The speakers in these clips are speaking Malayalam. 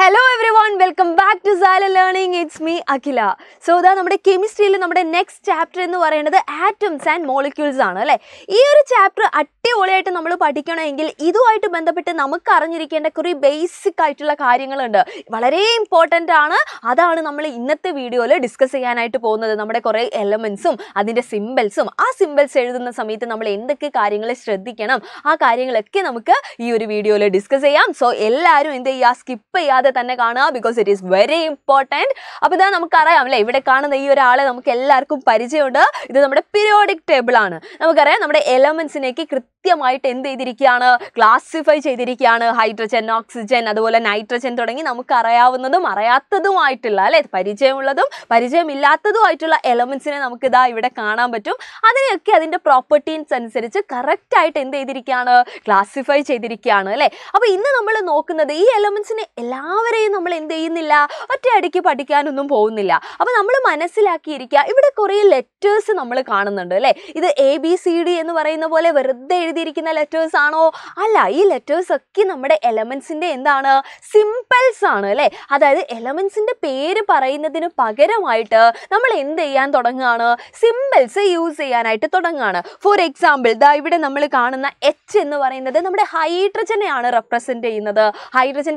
hello everyone welcome back to Saala learning it's me Akhila so ഇതാ നമ്മുടെ കെമിസ്ട്രിയിൽ നമ്മുടെ നെക്സ്റ്റ് ചാപ്റ്റർ എന്ന് പറയുന്നത് ആറ്റംസ് ആൻഡ് മോളിക്യൂൾസ് ആണ് അല്ലേ ഈ ഒരു ചാപ്റ്റർ അടിപൊളിയായിട്ട് നമ്മൾ പഠിക്കണമെങ്കിൽ ഇതുമായിട്ട് ബന്ധപ്പെട്ട് നമുക്ക് അറിഞ്ഞിരിക്കേണ്ട കുറേ ബേസിക് ആയിട്ടുള്ള കാര്യങ്ങളുണ്ട് വളരെ ഇമ്പോർട്ടൻ്റ് ആണ് അതാണ് നമ്മൾ ഇന്നത്തെ വീഡിയോയിൽ ഡിസ്കസ് ചെയ്യാനായിട്ട് പോകുന്നത് നമ്മുടെ കുറേ എലമെൻസും അതിൻ്റെ സിമ്പിൾസും ആ സിമ്പിൾസ് എഴുതുന്ന സമയത്ത് നമ്മൾ എന്തൊക്കെ കാര്യങ്ങൾ ശ്രദ്ധിക്കണം ആ കാര്യങ്ങളൊക്കെ നമുക്ക് ഈ ഒരു വീഡിയോയിൽ ഡിസ്കസ് ചെയ്യാം സോ എല്ലാവരും എന്ത് ചെയ്യുക സ്കിപ്പ് ചെയ്യാതെ വീഡിയോസൊക്കെ തന്നെ കാണുക because it is very important അപ്പോൾ ഇതാ നമുക്കറിയാം അല്ലേ ഇവിടെ കാണുന്ന ഈ ഒരാളെ നമുക്ക് എല്ലാവർക്കും പരിചയമുണ്ട് ഇത് നമ്മുടെ പീരിയോഡിക് ടേബിളാണ് നമുക്കറിയാം നമ്മുടെ എലമെൻസിനേക്ക് കൃത്യമായിട്ട് എന്ത് ചെയ്തിരിക്കുകയാണ് ക്ലാസിഫൈ ചെയ്തിരിക്കുകയാണ് ഹൈഡ്രജൻ ഓക്സിജൻ അതുപോലെ നൈട്രജൻ തുടങ്ങി നമുക്കറിയാവുന്നതും അറിയാത്തതുമായിട്ടുള്ള അല്ലേ പരിചയമുള്ളതും പരിചയമില്ലാത്തതുമായിട്ടുള്ള എലമെൻസിനെ നമുക്ക് ഇതാ ഇവിടെ കാണാൻ പറ്റും അതിനെയൊക്കെ അതിൻ്റെ പ്രോപ്പർട്ടീസ് അനുസരിച്ച് കറക്റ്റായിട്ട് എന്ത് ചെയ്തിരിക്കുകയാണ് ക്ലാസിഫൈ ചെയ്തിരിക്കുകയാണ് അല്ലേ അപ്പോൾ ഇന്ന് നമ്മൾ നോക്കുന്നത് ഈ എലമെൻസിനെ എല്ലാ അവരെയും നമ്മൾ എന്ത് ചെയ്യുന്നില്ല ഒറ്റയടിക്ക് പഠിക്കാനൊന്നും പോകുന്നില്ല അപ്പോൾ നമ്മൾ മനസ്സിലാക്കിയിരിക്കുക ഇവിടെ കുറേ ലെറ്റേഴ്സ് നമ്മൾ കാണുന്നുണ്ട് അല്ലേ ഇത് എ ബി സി ഡി എന്ന് പറയുന്ന പോലെ വെറുതെ എഴുതിയിരിക്കുന്ന ലെറ്റേഴ്സ് ആണോ അല്ല ഈ ലെറ്റേഴ്സ് ഒക്കെ നമ്മുടെ എലമെൻസിൻ്റെ എന്താണ് സിമ്പിൾസ് ആണ് അല്ലേ അതായത് എലമെൻസിൻ്റെ പേര് പറയുന്നതിന് പകരമായിട്ട് നമ്മൾ എന്ത് ചെയ്യാൻ തുടങ്ങുകയാണ് സിമ്പിൾസ് യൂസ് ചെയ്യാനായിട്ട് തുടങ്ങുകയാണ് ഫോർ എക്സാമ്പിൾ ദാ ഇവിടെ നമ്മൾ കാണുന്ന എച്ച് എന്ന് പറയുന്നത് നമ്മുടെ ഹൈഡ്രജനെയാണ് റെപ്രസെൻ്റ് ചെയ്യുന്നത് ഹൈഡ്രജൻ്റെ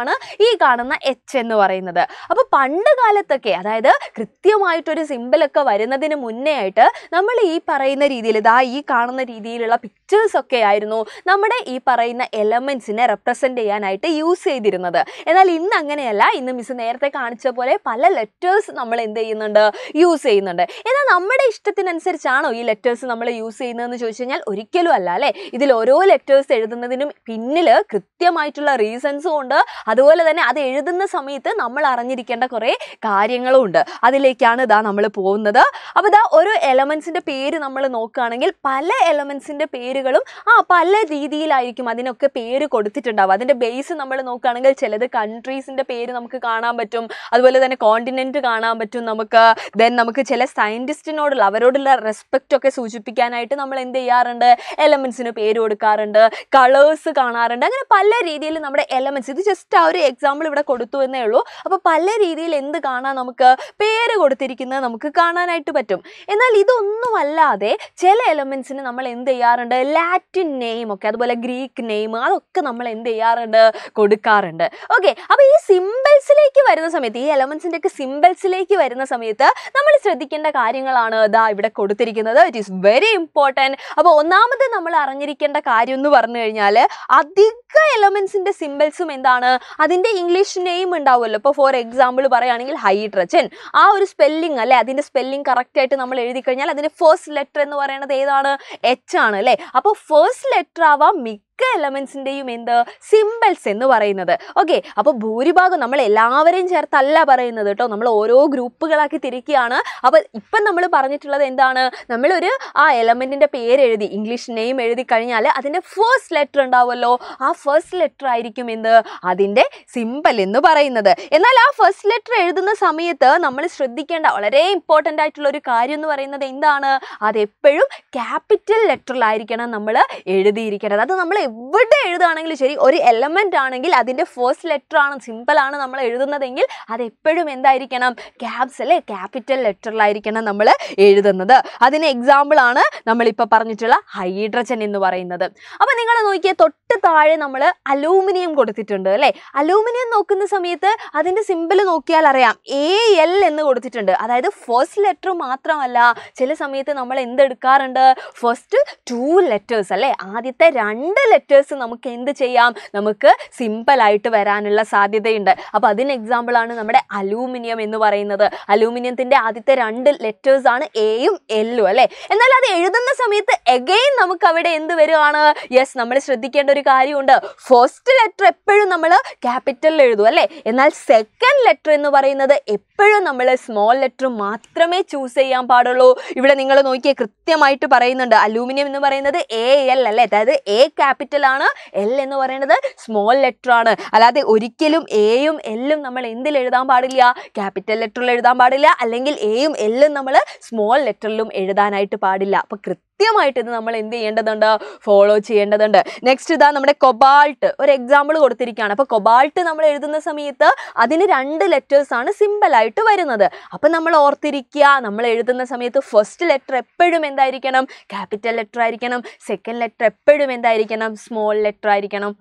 ആണ് ഈ കാണുന്ന എച്ച് എന്ന് പറയുന്നത് അപ്പോൾ പണ്ട് കാലത്തൊക്കെ അതായത് കൃത്യമായിട്ടൊരു സിമ്പിളൊക്കെ വരുന്നതിന് മുന്നേ ആയിട്ട് നമ്മൾ ഈ പറയുന്ന രീതിയിൽ ഇതാ ഈ കാണുന്ന രീതിയിലുള്ള പിക്ചേഴ്സൊക്കെ ആയിരുന്നു നമ്മുടെ ഈ പറയുന്ന എലമെൻസിനെ റെപ്രസെൻ്റ് ചെയ്യാനായിട്ട് യൂസ് ചെയ്തിരുന്നത് എന്നാൽ ഇന്ന് അങ്ങനെയല്ല ഇന്ന് മിസ് നേരത്തെ കാണിച്ച പോലെ പല ലെറ്റേഴ്സ് നമ്മൾ എന്ത് ചെയ്യുന്നുണ്ട് യൂസ് ചെയ്യുന്നുണ്ട് എന്നാൽ നമ്മുടെ ഇഷ്ടത്തിനനുസരിച്ചാണോ ഈ ലെറ്റേഴ്സ് നമ്മൾ യൂസ് ചെയ്യുന്നതെന്ന് ചോദിച്ചു കഴിഞ്ഞാൽ ഒരിക്കലും അല്ല അല്ലേ ഇതിൽ ഓരോ ലെറ്റേഴ്സ് എഴുതുന്നതിനും പിന്നിൽ കൃത്യമായിട്ടുള്ള റീസൺസും ഉണ്ട് അതുപോലെ അതുപോലെ തന്നെ അത് എഴുതുന്ന സമയത്ത് നമ്മൾ അറിഞ്ഞിരിക്കേണ്ട കുറേ കാര്യങ്ങളും ഉണ്ട് അതിലേക്കാണ് ഇതാ നമ്മൾ പോകുന്നത് അപ്പോൾ ഇതാ ഒരു എലമെൻസിൻ്റെ പേര് നമ്മൾ നോക്കുകയാണെങ്കിൽ പല എലമെൻസിൻ്റെ പേരുകളും ആ പല രീതിയിലായിരിക്കും അതിനൊക്കെ പേര് കൊടുത്തിട്ടുണ്ടാവും അതിൻ്റെ ബേസ് നമ്മൾ നോക്കുകയാണെങ്കിൽ ചിലത് കൺട്രീസിൻ്റെ പേര് നമുക്ക് കാണാൻ പറ്റും അതുപോലെ തന്നെ കോണ്ടിനെൻറ്റ് കാണാൻ പറ്റും നമുക്ക് ദെൻ നമുക്ക് ചില സയൻറ്റിസ്റ്റിനോടുള്ള അവരോടുള്ള റെസ്പെക്റ്റ് ഒക്കെ സൂചിപ്പിക്കാനായിട്ട് നമ്മൾ എന്ത് ചെയ്യാറുണ്ട് എലമെൻസിന് പേര് കൊടുക്കാറുണ്ട് കളേഴ്സ് കാണാറുണ്ട് അങ്ങനെ പല രീതിയിൽ നമ്മുടെ എലമെൻസ് ഇത് ജസ്റ്റ് ആ ഒരു ഒരു എക്സാമ്പിൾ ഇവിടെ കൊടുത്തു എന്നേ ഉള്ളൂ അപ്പോൾ പല രീതിയിൽ എന്ത് കാണാൻ നമുക്ക് പേര് കൊടുത്തിരിക്കുന്നത് നമുക്ക് കാണാനായിട്ട് പറ്റും എന്നാൽ ഇതൊന്നും അല്ലാതെ ചില എലമെന്റ്സിന് നമ്മൾ എന്ത് ചെയ്യാറുണ്ട് ലാറ്റിൻ നെയിം ഒക്കെ അതുപോലെ ഗ്രീക്ക് നെയിം അതൊക്കെ നമ്മൾ എന്ത് ചെയ്യാറുണ്ട് കൊടുക്കാറുണ്ട് ഓക്കെ അപ്പോൾ ഈ സിമ്പിൾസിലേക്ക് വരുന്ന സമയത്ത് ഈ എലമെന്റ്സിന്റെ ഒക്കെ സിമ്പിൾസിലേക്ക് വരുന്ന സമയത്ത് നമ്മൾ ശ്രദ്ധിക്കേണ്ട കാര്യങ്ങളാണ് ഇതാ ഇവിടെ കൊടുത്തിരിക്കുന്നത് ഇറ്റ് ഈസ് വെരി ഇമ്പോർട്ടൻറ്റ് അപ്പോൾ ഒന്നാമത് നമ്മൾ അറിഞ്ഞിരിക്കേണ്ട കാര്യം എന്ന് പറഞ്ഞു കഴിഞ്ഞാൽ അധിക എലമെന്റ്സിന്റെ സിമ്പിൾസും എന്താണ് അത് അതിൻ്റെ ഇംഗ്ലീഷ് നെയിം ഉണ്ടാവുമല്ലോ ഇപ്പോൾ ഫോർ എക്സാമ്പിൾ പറയുകയാണെങ്കിൽ ഹൈഡ്രജൻ ആ ഒരു സ്പെല്ലിംഗ് അല്ലേ അതിൻ്റെ സ്പെല്ലിംഗ് ആയിട്ട് നമ്മൾ എഴുതി കഴിഞ്ഞാൽ അതിൻ്റെ ഫസ്റ്റ് ലെറ്റർ എന്ന് പറയുന്നത് ഏതാണ് എച്ച് ആണ് അല്ലേ അപ്പോൾ ഫസ്റ്റ് ലെറ്റർ ആവാം മിക്ക മിക്ക എലമെൻസിൻ്റെയും എന്ത് സിമ്പിൾസ് എന്ന് പറയുന്നത് ഓക്കെ അപ്പോൾ ഭൂരിഭാഗം നമ്മൾ എല്ലാവരെയും ചേർത്തല്ല പറയുന്നത് കേട്ടോ നമ്മൾ ഓരോ ഗ്രൂപ്പുകളാക്കി തിരിക്കുകയാണ് അപ്പോൾ ഇപ്പം നമ്മൾ പറഞ്ഞിട്ടുള്ളത് എന്താണ് നമ്മളൊരു ആ എലമെൻറ്റിൻ്റെ പേരെഴുതി ഇംഗ്ലീഷ് നെയിം എഴുതി കഴിഞ്ഞാൽ അതിൻ്റെ ഫസ്റ്റ് ലെറ്റർ ഉണ്ടാവുമല്ലോ ആ ഫസ്റ്റ് ലെറ്റർ ആയിരിക്കും എന്ത് അതിൻ്റെ സിമ്പിൾ എന്ന് പറയുന്നത് എന്നാൽ ആ ഫസ്റ്റ് ലെറ്റർ എഴുതുന്ന സമയത്ത് നമ്മൾ ശ്രദ്ധിക്കേണ്ട വളരെ ഇമ്പോർട്ടൻ്റ് ആയിട്ടുള്ള ഒരു കാര്യം എന്ന് പറയുന്നത് എന്താണ് അതെപ്പോഴും ക്യാപിറ്റൽ ലെറ്ററിലായിരിക്കണം നമ്മൾ എഴുതിയിരിക്കേണ്ടത് അത് നമ്മൾ എവിടെ എഴുതുകയാണെങ്കിലും ശരി ഒരു എലമെൻ്റ് ആണെങ്കിൽ അതിൻ്റെ ഫസ്റ്റ് ലെറ്റർ ആണ് സിമ്പിളാണ് നമ്മൾ എഴുതുന്നതെങ്കിൽ അത് എപ്പോഴും എന്തായിരിക്കണം ക്യാപ്സ് അല്ലേ ക്യാപിറ്റൽ ലെറ്ററിലായിരിക്കണം നമ്മൾ എഴുതുന്നത് അതിന് എക്സാമ്പിളാണ് നമ്മളിപ്പോൾ പറഞ്ഞിട്ടുള്ള ഹൈഡ്രജൻ എന്ന് പറയുന്നത് അപ്പോൾ നിങ്ങൾ നോക്കിയാൽ തൊട്ട് താഴെ നമ്മൾ അലൂമിനിയം കൊടുത്തിട്ടുണ്ട് അല്ലേ അലൂമിനിയം നോക്കുന്ന സമയത്ത് അതിൻ്റെ സിമ്പിൾ നോക്കിയാൽ അറിയാം എ എൽ എന്ന് കൊടുത്തിട്ടുണ്ട് അതായത് ഫസ്റ്റ് ലെറ്റർ മാത്രമല്ല ചില സമയത്ത് നമ്മൾ എന്തെടുക്കാറുണ്ട് ഫസ്റ്റ് ടു ലെറ്റേഴ്സ് അല്ലേ ആദ്യത്തെ രണ്ട് ലെറ്റേഴ്സ് നമുക്ക് എന്ത് ചെയ്യാം നമുക്ക് സിമ്പിളായിട്ട് വരാനുള്ള സാധ്യതയുണ്ട് അപ്പോൾ അതിന് എക്സാമ്പിളാണ് നമ്മുടെ അലൂമിനിയം എന്ന് പറയുന്നത് അലൂമിനിയത്തിൻ്റെ ആദ്യത്തെ രണ്ട് ലെറ്റേഴ്സ് ആണ് എയും എല്ലും അല്ലേ എന്നാൽ അത് എഴുതുന്ന സമയത്ത് എഗെയിൻ നമുക്ക് അവിടെ എന്ത് വരുവാണ് യെസ് നമ്മൾ ശ്രദ്ധിക്കേണ്ട ഒരു കാര്യമുണ്ട് ഫസ്റ്റ് ലെറ്റർ എപ്പോഴും നമ്മൾ ക്യാപിറ്റലിൽ എഴുതും അല്ലേ എന്നാൽ സെക്കൻഡ് ലെറ്റർ എന്ന് പറയുന്നത് എപ്പോഴും നമ്മൾ സ്മോൾ ലെറ്റർ മാത്രമേ ചൂസ് ചെയ്യാൻ പാടുള്ളൂ ഇവിടെ നിങ്ങൾ നോക്കിയേ കൃത്യമായിട്ട് പറയുന്നുണ്ട് അലൂമിനിയം എന്ന് പറയുന്നത് എ എൽ അല്ലേ അതായത് എ ക്യാപിറ്റൽ ക്യാപിറ്റൽ ആണ് എൽ എന്ന് പറയുന്നത് സ്മോൾ ലെറ്റർ ആണ് അല്ലാതെ ഒരിക്കലും എയും എല്ലും നമ്മൾ എന്തിൽ എഴുതാൻ പാടില്ല ക്യാപിറ്റൽ ലെറ്ററിൽ എഴുതാൻ പാടില്ല അല്ലെങ്കിൽ എയും എല്ലും നമ്മൾ സ്മോൾ ലെറ്ററിലും എഴുതാനായിട്ട് പാടില്ല അപ്പോൾ കൃത്യമായിട്ട് ഇത് നമ്മൾ എന്ത് ചെയ്യേണ്ടതുണ്ട് ഫോളോ ചെയ്യേണ്ടതുണ്ട് നെക്സ്റ്റ് ഇതാ നമ്മുടെ കൊബാൾട്ട് ഒരു എക്സാമ്പിൾ കൊടുത്തിരിക്കുകയാണ് അപ്പോൾ കൊബാൾട്ട് നമ്മൾ എഴുതുന്ന സമയത്ത് അതിന് രണ്ട് ലെറ്റേഴ്സ് ആണ് സിമ്പിൾ ആയിട്ട് വരുന്നത് അപ്പൊ നമ്മൾ ഓർത്തിരിക്കുക നമ്മൾ എഴുതുന്ന സമയത്ത് ഫസ്റ്റ് ലെറ്റർ എപ്പോഴും എന്തായിരിക്കണം ക്യാപിറ്റൽ ലെറ്റർ ആയിരിക്കണം സെക്കൻഡ് ലെറ്റർ എപ്പോഴും എന്തായിരിക്കണം സ്മോൾ ലെറ്റർ ആയിരിക്കണം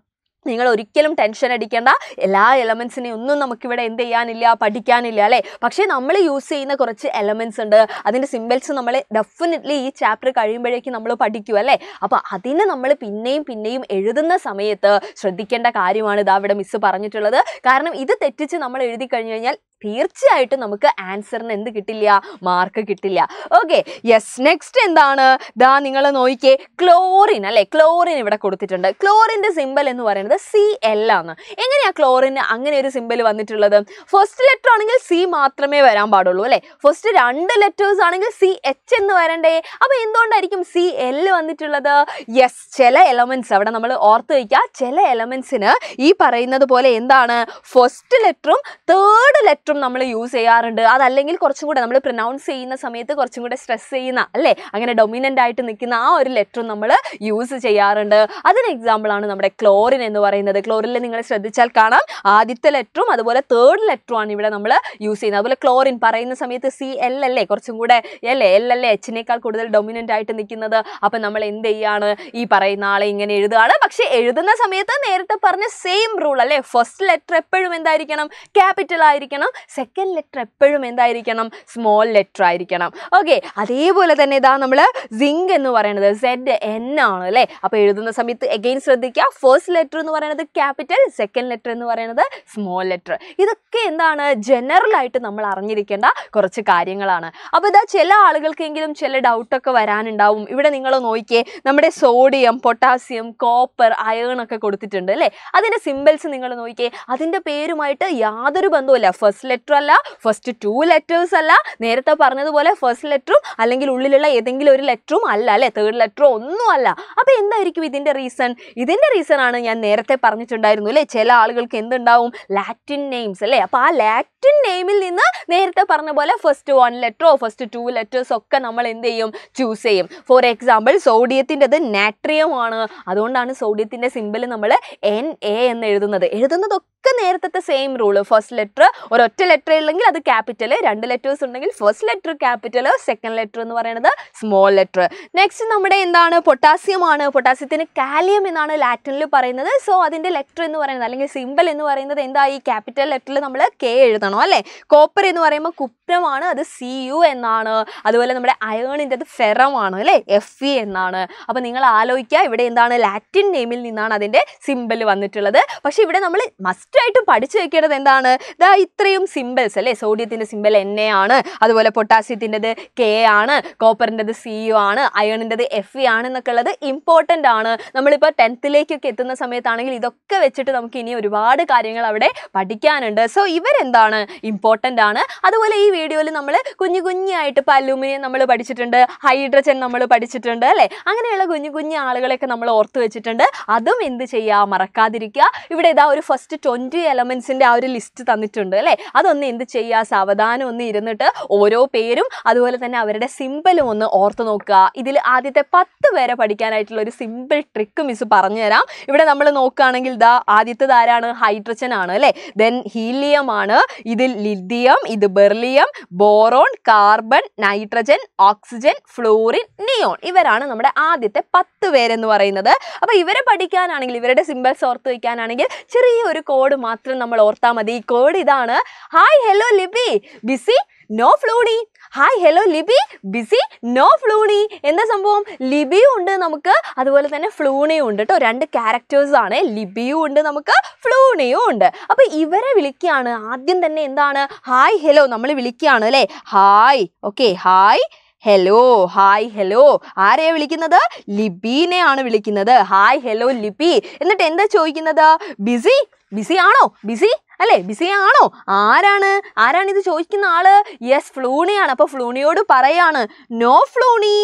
നിങ്ങൾ ഒരിക്കലും ടെൻഷൻ അടിക്കേണ്ട എല്ലാ എലമെൻസിനെയും ഒന്നും നമുക്കിവിടെ എന്ത് ചെയ്യാനില്ല പഠിക്കാനില്ല അല്ലേ പക്ഷേ നമ്മൾ യൂസ് ചെയ്യുന്ന കുറച്ച് എലമെൻസ് ഉണ്ട് അതിൻ്റെ സിമ്പിൾസ് നമ്മൾ ഡെഫിനറ്റ്ലി ഈ ചാപ്റ്റർ കഴിയുമ്പോഴേക്കും നമ്മൾ പഠിക്കും അല്ലേ അപ്പോൾ അതിന് നമ്മൾ പിന്നെയും പിന്നെയും എഴുതുന്ന സമയത്ത് ശ്രദ്ധിക്കേണ്ട കാര്യമാണ് ഇതാ ഇവിടെ മിസ്സ് പറഞ്ഞിട്ടുള്ളത് കാരണം ഇത് തെറ്റിച്ച് നമ്മൾ എഴുതി കഴിഞ്ഞു കഴിഞ്ഞാൽ തീർച്ചയായിട്ടും നമുക്ക് ആൻസറിന് എന്ത് കിട്ടില്ല മാർക്ക് കിട്ടില്ല ഓക്കെ യെസ് നെക്സ്റ്റ് എന്താണ് ദാ നിങ്ങൾ നോക്കിയേ ക്ലോറിൻ അല്ലേ ക്ലോറിൻ ഇവിടെ കൊടുത്തിട്ടുണ്ട് ക്ലോറിൻ്റെ സിമ്പൽ എന്ന് പറയുന്നത് സി എൽ ആണ് എങ്ങനെയാണ് ക്ലോറിന് അങ്ങനെ ഒരു സിമ്പൽ വന്നിട്ടുള്ളത് ഫസ്റ്റ് ലെറ്റർ ആണെങ്കിൽ സി മാത്രമേ വരാൻ പാടുള്ളൂ അല്ലേ ഫസ്റ്റ് രണ്ട് ലെറ്റേഴ്സ് ആണെങ്കിൽ സി എച്ച് എന്ന് വരണ്ടേ അപ്പോൾ എന്തുകൊണ്ടായിരിക്കും സി എൽ വന്നിട്ടുള്ളത് യെസ് ചില എലമെന്റ്സ് അവിടെ നമ്മൾ ഓർത്ത് വയ്ക്കുക ചില എലമെന്റ്സിന് ഈ പറയുന്നത് പോലെ എന്താണ് ഫസ്റ്റ് ലെറ്ററും തേർഡ് ലെറ്റർ സ്പെക്ട്രം നമ്മൾ യൂസ് ചെയ്യാറുണ്ട് അതല്ലെങ്കിൽ കുറച്ചും കൂടെ നമ്മൾ പ്രൊനൗൺസ് ചെയ്യുന്ന സമയത്ത് കുറച്ചും കൂടെ സ്ട്രെസ് ചെയ്യുന്ന അല്ലേ അങ്ങനെ ഡൊമിനൻ്റ് ആയിട്ട് നിൽക്കുന്ന ആ ഒരു ലെറ്ററും നമ്മൾ യൂസ് ചെയ്യാറുണ്ട് അതിന് എക്സാമ്പിളാണ് നമ്മുടെ ക്ലോറിൻ എന്ന് പറയുന്നത് ക്ലോറിനിൽ നിങ്ങൾ ശ്രദ്ധിച്ചാൽ കാണാം ആദ്യത്തെ ലെറ്ററും അതുപോലെ തേർഡ് ലെറ്ററുമാണ് ഇവിടെ നമ്മൾ യൂസ് ചെയ്യുന്നത് അതുപോലെ ക്ലോറിൻ പറയുന്ന സമയത്ത് സി എൽ അല്ലേ കുറച്ചും കൂടെ അല്ലേ എൽ അല്ലേ എച്ചിനേക്കാൾ കൂടുതൽ ഡൊമിനൻ്റ് ആയിട്ട് നിൽക്കുന്നത് അപ്പം നമ്മൾ എന്ത് ചെയ്യാണ് ഈ പറയുന്ന ആളെ ഇങ്ങനെ എഴുതുകയാണ് പക്ഷേ എഴുതുന്ന സമയത്ത് നേരത്തെ പറഞ്ഞ സെയിം റൂൾ അല്ലേ ഫസ്റ്റ് ലെറ്റർ എപ്പോഴും എന്തായിരിക്കണം ക്യാപിറ്റൽ ആയിരിക്കണം സെക്കൻഡ് ലെറ്റർ എപ്പോഴും എന്തായിരിക്കണം സ്മോൾ ലെറ്റർ ആയിരിക്കണം ഓക്കെ അതേപോലെ തന്നെ ഇതാ നമ്മൾ സിങ്ക് എന്ന് പറയുന്നത് സെഡ് എൻ ആണ് അല്ലേ അപ്പോൾ എഴുതുന്ന സമയത്ത് എഗെയിൻ ശ്രദ്ധിക്കുക ഫസ്റ്റ് ലെറ്റർ എന്ന് പറയുന്നത് ക്യാപിറ്റൽ സെക്കൻഡ് ലെറ്റർ എന്ന് പറയുന്നത് സ്മോൾ ലെറ്റർ ഇതൊക്കെ എന്താണ് ജനറൽ ആയിട്ട് നമ്മൾ അറിഞ്ഞിരിക്കേണ്ട കുറച്ച് കാര്യങ്ങളാണ് അപ്പോൾ ഇതാ ചില ആളുകൾക്കെങ്കിലും ചില ഡൗട്ടൊക്കെ വരാനുണ്ടാവും ഇവിടെ നിങ്ങൾ നോക്കിയേ നമ്മുടെ സോഡിയം പൊട്ടാസ്യം കോപ്പർ അയേൺ ഒക്കെ കൊടുത്തിട്ടുണ്ട് അല്ലേ അതിൻ്റെ സിമ്പിൾസ് നിങ്ങൾ നോക്കിയേ അതിൻ്റെ പേരുമായിട്ട് യാതൊരു ബന്ധവുമില്ല ഫസ്റ്റ് ലെറ്റർ അല്ല ഫസ്റ്റ് ടു ലെറ്റേഴ്സ് അല്ല നേരത്തെ പറഞ്ഞതുപോലെ ഫസ്റ്റ് ലെറ്ററും അല്ലെങ്കിൽ ഉള്ളിലുള്ള ഏതെങ്കിലും ഒരു ലെറ്ററും അല്ല അല്ലെ തേർഡ് ലെറ്ററോ ഒന്നും അല്ല അപ്പോൾ എന്തായിരിക്കും ഇതിന്റെ റീസൺ ഇതിന്റെ റീസൺ ആണ് ഞാൻ നേരത്തെ പറഞ്ഞിട്ടുണ്ടായിരുന്നു അല്ലെ ചില ആളുകൾക്ക് എന്തുണ്ടാവും ലാറ്റിൻ നെയിംസ് അല്ലേ അപ്പോൾ ആ ലാറ്റിൻ നെയിമിൽ നിന്ന് നേരത്തെ പറഞ്ഞ പോലെ ഫസ്റ്റ് വൺ ലെറ്ററോ ഫസ്റ്റ് ടു ലെറ്റേഴ്സ് ഒക്കെ നമ്മൾ എന്ത് ചെയ്യും ചൂസ് ചെയ്യും ഫോർ എക്സാമ്പിൾ സോഡിയത്തിൻ്റെത് നാട്രിയം ആണ് അതുകൊണ്ടാണ് സോഡിയത്തിന്റെ സിമ്പിൾ നമ്മൾ എൻ എ എന്ന് എഴുതുന്നത് എഴുതുന്നതൊക്കെ ഒക്കെ നേരത്തെ സെയിം റൂള് ഫസ്റ്റ് ലെറ്റർ ഒരൊറ്റ ലെറ്റർ ഇല്ലെങ്കിൽ അത് ക്യാപിറ്റൽ രണ്ട് ലെറ്റേഴ്സ് ഉണ്ടെങ്കിൽ first letter capital second letter എന്ന് പറയുന്നത് സ്മോൾ ലെറ്റർ നെക്സ്റ്റ് നമ്മുടെ എന്താണ് പൊട്ടാസ്യം ആണ് പൊട്ടാസ്യത്തിന് കാലിയം എന്നാണ് ലാറ്റിനിൽ പറയുന്നത് സോ അതിൻ്റെ ലെറ്റർ എന്ന് പറയുന്നത് അല്ലെങ്കിൽ സിമ്പൽ എന്ന് പറയുന്നത് എന്താ ഈ ക്യാപിറ്റൽ ലെറ്ററിൽ നമ്മൾ കെ എഴുതണം അല്ലേ കോപ്പർ എന്ന് പറയുമ്പോൾ കുപ്രമാണ് അത് സി യു എന്നാണ് അതുപോലെ നമ്മുടെ അയേണിൻ്റെ അത് ഫെറമാണ് അല്ലേ എഫ് ഇ എന്നാണ് അപ്പോൾ നിങ്ങൾ ആലോചിക്കുക ഇവിടെ എന്താണ് ലാറ്റിൻ നെയിമിൽ നിന്നാണ് അതിൻ്റെ സിമ്പിൾ വന്നിട്ടുള്ളത് പക്ഷേ ഇവിടെ നമ്മൾ മസ്റ്റ് ഫസ്റ്റായിട്ടും പഠിച്ചു വെക്കേണ്ടത് എന്താണ് ദാ ഇത്രയും സിമ്പിൾസ് അല്ലേ സോഡിയത്തിൻ്റെ സിമ്പിൾ എൻ എ ആണ് അതുപോലെ പൊട്ടാസ്യത്തിൻ്റെത് കെ ആണ് കോപ്പറിൻ്റെത് സി യു ആണ് അയണിൻ്റെത് എഫ് ഇ e ആണ് എന്നൊക്കെ ഉള്ളത് ഇമ്പോർട്ടൻ്റ് ആണ് നമ്മളിപ്പോൾ ടെൻത്തിലേക്കൊക്കെ എത്തുന്ന സമയത്താണെങ്കിൽ ഇതൊക്കെ വെച്ചിട്ട് നമുക്ക് ഇനി ഒരുപാട് കാര്യങ്ങൾ അവിടെ പഠിക്കാനുണ്ട് സോ ഇവരെന്താണ് ഇമ്പോർട്ടൻ്റ് ആണ് അതുപോലെ ഈ വീഡിയോയിൽ നമ്മൾ കുഞ്ഞു കുഞ്ഞായിട്ട് ഇപ്പോൾ അലൂമിനിയം നമ്മൾ പഠിച്ചിട്ടുണ്ട് ഹൈഡ്രജൻ നമ്മൾ പഠിച്ചിട്ടുണ്ട് അല്ലേ അങ്ങനെയുള്ള കുഞ്ഞു കുഞ്ഞു ആളുകളെയൊക്കെ നമ്മൾ ഓർത്ത് വെച്ചിട്ടുണ്ട് അതും എന്ത് ചെയ്യുക മറക്കാതിരിക്കുക ഇവിടെ ഇതാ ഒരു ഫസ്റ്റ് ട്വൻറ്റി എലമെൻസിൻ്റെ ആ ഒരു ലിസ്റ്റ് തന്നിട്ടുണ്ട് അല്ലേ അതൊന്ന് എന്ത് ചെയ്യുക സാവധാനം ഒന്ന് ഇരുന്നിട്ട് ഓരോ പേരും അതുപോലെ തന്നെ അവരുടെ സിമ്പിളും ഒന്ന് ഓർത്ത് നോക്കുക ഇതിൽ ആദ്യത്തെ പത്ത് പേരെ പഠിക്കാനായിട്ടുള്ള ഒരു സിമ്പിൾ ട്രിക്ക് മിസ് പറഞ്ഞുതരാം ഇവിടെ നമ്മൾ നോക്കുകയാണെങ്കിൽ ഇതാ ആദ്യത്തെ ആരാണ് ഹൈഡ്രജൻ ആണ് അല്ലേ ദെൻ ഹീലിയം ആണ് ഇതിൽ ലിഥിയം ഇത് beryllium boron carbon nitrogen oxygen fluorine neon ഇവരാണ് നമ്മുടെ ആദ്യത്തെ പത്ത് പേരെന്ന് പറയുന്നത് അപ്പോൾ ഇവരെ പഠിക്കാനാണെങ്കിൽ ഇവരുടെ സിമ്പിൾസ് ഓർത്ത് വയ്ക്കാനാണെങ്കിൽ ചെറിയൊരു കോഡ് കോഡ് മാത്രം നമ്മൾ ഓർത്താൽ മതി ഈ കോഡ് ഇതാണ് hi hello Libi busy no ഫ്ലൂണി hi hello Libi busy no ഫ്ലൂണി എന്താ സംഭവം ലിബിയും ഉണ്ട് നമുക്ക് അതുപോലെ തന്നെ ഫ്ലൂണിയും ഉണ്ട് കേട്ടോ രണ്ട് ക്യാരക്ടേഴ്സാണ് ലിബിയും ഉണ്ട് നമുക്ക് ഫ്ലൂണിയും ഉണ്ട് അപ്പോൾ ഇവരെ വിളിക്കുകയാണ് ആദ്യം തന്നെ എന്താണ് ഹായ് ഹലോ നമ്മൾ വിളിക്കുകയാണ് അല്ലേ hi okay hi hello hi hello ആരെയാണ് വിളിക്കുന്നത് ലിബീനെയാണ് വിളിക്കുന്നത് ഹായ് ഹലോ ലിബി എന്നിട്ട് എന്താ ചോദിക്കുന്നത് ബിസി ബിസി ആണോ ബിസി അല്ലേ ബിസി ആണോ ആരാണ് ആരാണ് ഇത് ചോദിക്കുന്ന ആള് യെസ് ഫ്ലൂണിയാണ് അപ്പോൾ ഫ്ലൂണിയോട് പറയാണ് നോ ഫ്ലൂണി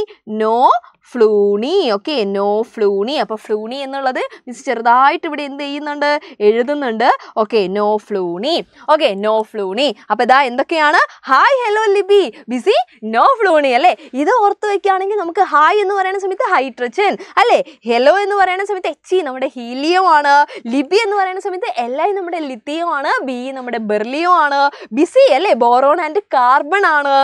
നോ ഫ്ലൂണി ഓക്കെ നോ ഫ്ലൂണി അപ്പോൾ ഫ്ലൂണി എന്നുള്ളത് മീൻസ് ചെറുതായിട്ട് ഇവിടെ എന്ത് ചെയ്യുന്നുണ്ട് എഴുതുന്നുണ്ട് ഓക്കെ നോ ഫ്ലൂണി ഓക്കെ നോ ഫ്ലൂണി അപ്പോൾ ഇതാ എന്തൊക്കെയാണ് hi hello Libi busy no ഫ്ലൂണി അല്ലേ ഇത് ഓർത്ത് വെക്കുകയാണെങ്കിൽ നമുക്ക് ഹായ് എന്ന് പറയുന്ന സമയത്ത് ഹൈഡ്രജൻ അല്ലേ ഹെലോ എന്ന് പറയുന്ന സമയത്ത് എച്ച് നമ്മുടെ ഹീലിയം ആണ് ലിബി എന്ന് പറയുന്ന സമയത്ത് എൽ ഐ നമ്മുടെ ലിത്തിയോ ആണ് ബി നമ്മുടെ ബെർലിയോ ആണ് ബിസി അല്ലേ ബോറോൺ ആൻഡ് കാർബൺ ആണ്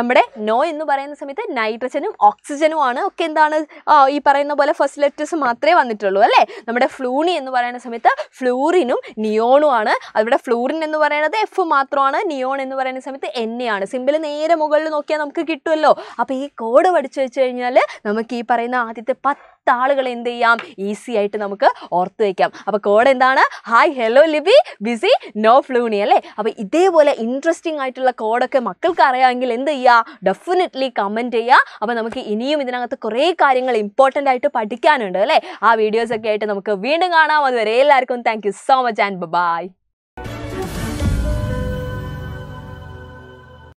നമ്മുടെ നോ എന്ന് പറയുന്ന സമയത്ത് നൈട്രജനും ഓക്സിജനും ആണ് ഓക്കെ നമുക്ക് എന്താണ് ഈ പറയുന്ന പോലെ ഫസ്റ്റ് ലെറ്റേഴ്സ് മാത്രമേ വന്നിട്ടുള്ളൂ അല്ലേ നമ്മുടെ ഫ്ലൂണി എന്ന് പറയുന്ന സമയത്ത് ഫ്ലൂറിനും നിയോണും ആണ് അവിടെ ഫ്ലൂറിൻ എന്ന് പറയുന്നത് എഫ് മാത്രമാണ് നിയോൺ എന്ന് പറയുന്ന സമയത്ത് എൻ എ ആണ് സിമ്പിൾ നേരെ മുകളിൽ നോക്കിയാൽ നമുക്ക് കിട്ടുമല്ലോ അപ്പോൾ ഈ കോഡ് പഠിച്ചു വെച്ച് കഴിഞ്ഞാൽ നമുക്ക് ഈ പറയുന്ന ആദ്യത്തെ പത്ത് പത്ത് ആളുകളെ എന്ത് ചെയ്യാം ഈസി ആയിട്ട് നമുക്ക് ഓർത്ത് വയ്ക്കാം അപ്പോൾ കോഡ് എന്താണ് hi hello Libi busy no ഫ്ലൂണി അല്ലേ അപ്പോൾ ഇതേപോലെ ഇൻട്രസ്റ്റിംഗ് ആയിട്ടുള്ള കോഡൊക്കെ മക്കൾക്ക് അറിയാമെങ്കിൽ എന്ത് ചെയ്യുക ഡെഫിനറ്റ്ലി കമന്റ് ചെയ്യുക അപ്പോൾ നമുക്ക് ഇനിയും ഇതിനകത്ത് കുറേ കാര്യങ്ങൾ ഇമ്പോർട്ടൻ്റ് ആയിട്ട് പഠിക്കാനുണ്ട് അല്ലേ ആ വീഡിയോസ് ഒക്കെ ആയിട്ട് നമുക്ക് വീണ്ടും കാണാം അതുവരെ എല്ലാവർക്കും thank so much and by